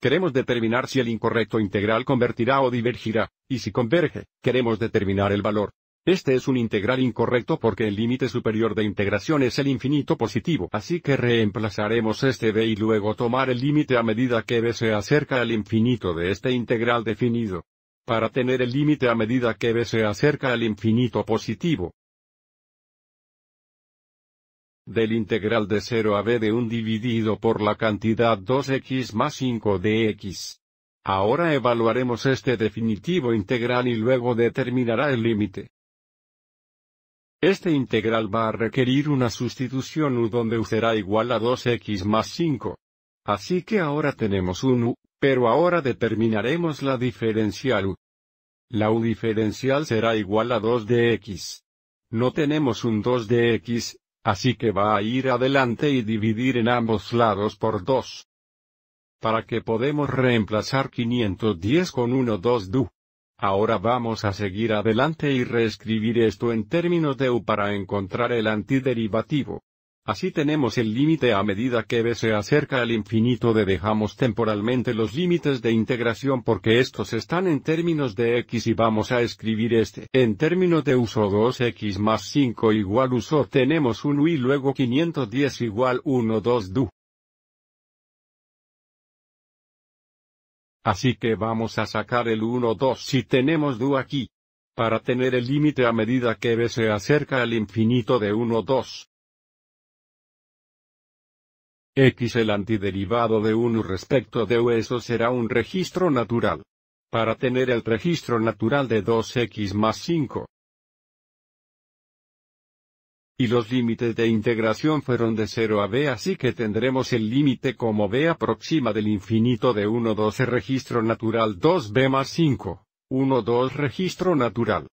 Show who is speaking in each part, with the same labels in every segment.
Speaker 1: Queremos determinar si el incorrecto integral convertirá o divergirá, y si converge, queremos determinar el valor. Este es un integral incorrecto porque el límite superior de integración es el infinito positivo. Así que reemplazaremos este b y luego tomar el límite a medida que b se acerca al infinito de este integral definido. Para tener el límite a medida que b se acerca al infinito positivo, del integral de 0 a b de 1 dividido por la cantidad 2x más 5 de x. Ahora evaluaremos este definitivo integral y luego determinará el límite. Este integral va a requerir una sustitución u donde u será igual a 2x más 5. Así que ahora tenemos un u, pero ahora determinaremos la diferencial u. La u diferencial será igual a 2 de x. No tenemos un 2 de x, Así que va a ir adelante y dividir en ambos lados por 2. Para que podemos reemplazar 510 con 1-2 du. Ahora vamos a seguir adelante y reescribir esto en términos de u para encontrar el antiderivativo. Así tenemos el límite a medida que b se acerca al infinito de dejamos temporalmente los límites de integración porque estos están en términos de x y vamos a escribir este en términos de uso 2x más 5 igual uso tenemos 1 y luego 510 igual 1 2 du. Así que vamos a sacar el 1 2 si tenemos du aquí. Para tener el límite a medida que b se acerca al infinito de 1 2. X. El antiderivado de 1 respecto de U eso será un registro natural. Para tener el registro natural de 2x más 5. Y los límites de integración fueron de 0 a b así que tendremos el límite como b aproxima del infinito de 1 2 registro natural 2b más 5. 1 2 registro natural.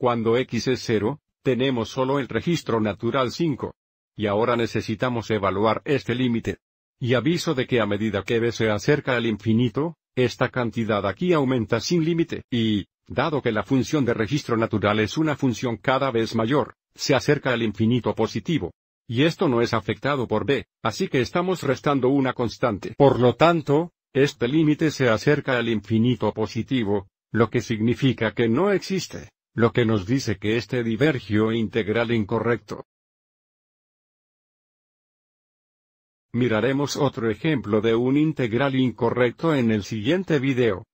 Speaker 1: Cuando x es 0, tenemos solo el registro natural 5. Y ahora necesitamos evaluar este límite. Y aviso de que a medida que b se acerca al infinito, esta cantidad aquí aumenta sin límite, y, dado que la función de registro natural es una función cada vez mayor, se acerca al infinito positivo. Y esto no es afectado por b, así que estamos restando una constante. Por lo tanto, este límite se acerca al infinito positivo, lo que significa que no existe lo que nos dice que este divergio integral incorrecto. Miraremos otro ejemplo de un integral incorrecto en el siguiente video.